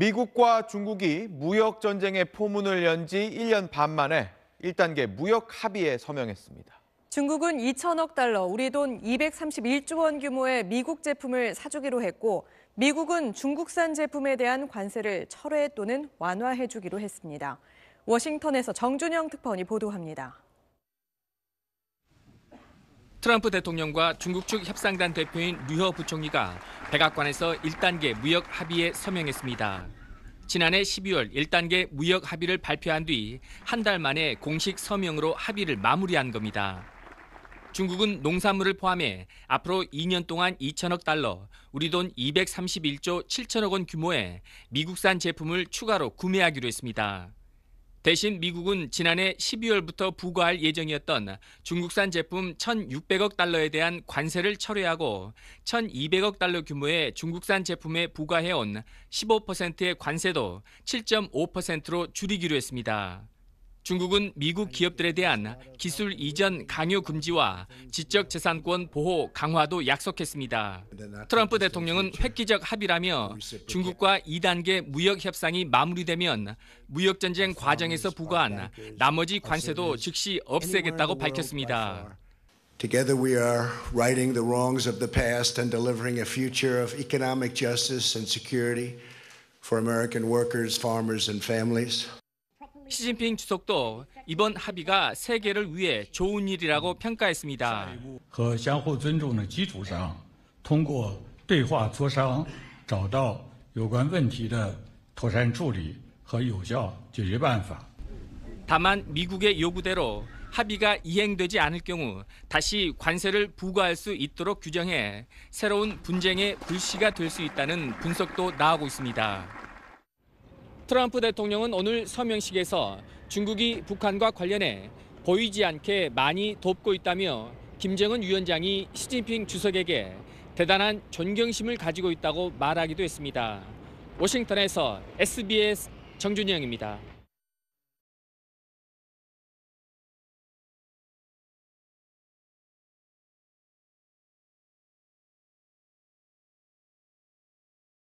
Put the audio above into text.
미국과 중국이 무역 전쟁의 포문을 연지 1년 반 만에 1단계 무역 합의에 서명했습니다. 중국은 2천억 달러, 우리 돈 231조 원 규모의 미국 제품을 사주기로 했고 미국은 중국산 제품에 대한 관세를 철회 또는 완화해 주기로 했습니다. 워싱턴에서 정준영 특파원이 보도합니다. 트럼프 대통령과 중국 측 협상단 대표인 류허 부총리가 백악관에서 1단계 무역 합의에 서명했습니다. 지난해 12월 1단계 무역 합의를 발표한 뒤 한 달 만에 공식 서명으로 합의를 마무리한 겁니다. 중국은 농산물을 포함해 앞으로 2년 동안 2천억 달러, 우리 돈 231조 7천억 원 규모의 미국산 제품을 추가로 구매하기로 했습니다. 대신 미국은 지난해 12월부터 부과할 예정이었던 중국산 제품 1,600억 달러에 대한 관세를 철회하고 1,200억 달러 규모의 중국산 제품에 부과해온 15%의 관세도 7.5%로 줄이기로 했습니다. 중국은 미국 기업들에 대한 기술 이전 강요 금지와 지적재산권 보호 강화도 약속했습니다. 트럼프 대통령은 획기적 합의라며 중국과 2단계 무역 협상이 마무리되면 무역전쟁 과정에서 부과한 나머지 관세도 즉시 없애겠다고 밝혔습니다. Together we are righting the wrongs of the past and delivering a future of economic justice and security for American workers, farmers and families. 시진핑 주석도 이번 합의가 세계를 위해 좋은 일이라고 평가했습니다. 和相互尊重的基础上，通过对话磋商，找到有关问题的妥善处理和有效解决办法。 다만 미국의 요구대로 합의가 이행되지 않을 경우 다시 관세를 부과할 수 있도록 규정해 새로운 분쟁의 불씨가 될 수 있다는 분석도 나오고 있습니다. 트럼프 대통령은 오늘 서명식에서 중국이 북한과 관련해 보이지 않게 많이 돕고 있다며 김정은 위원장이 시진핑 주석에게 대단한 존경심을 가지고 있다고 말하기도 했습니다. 워싱턴에서 SBS 정준영입니다.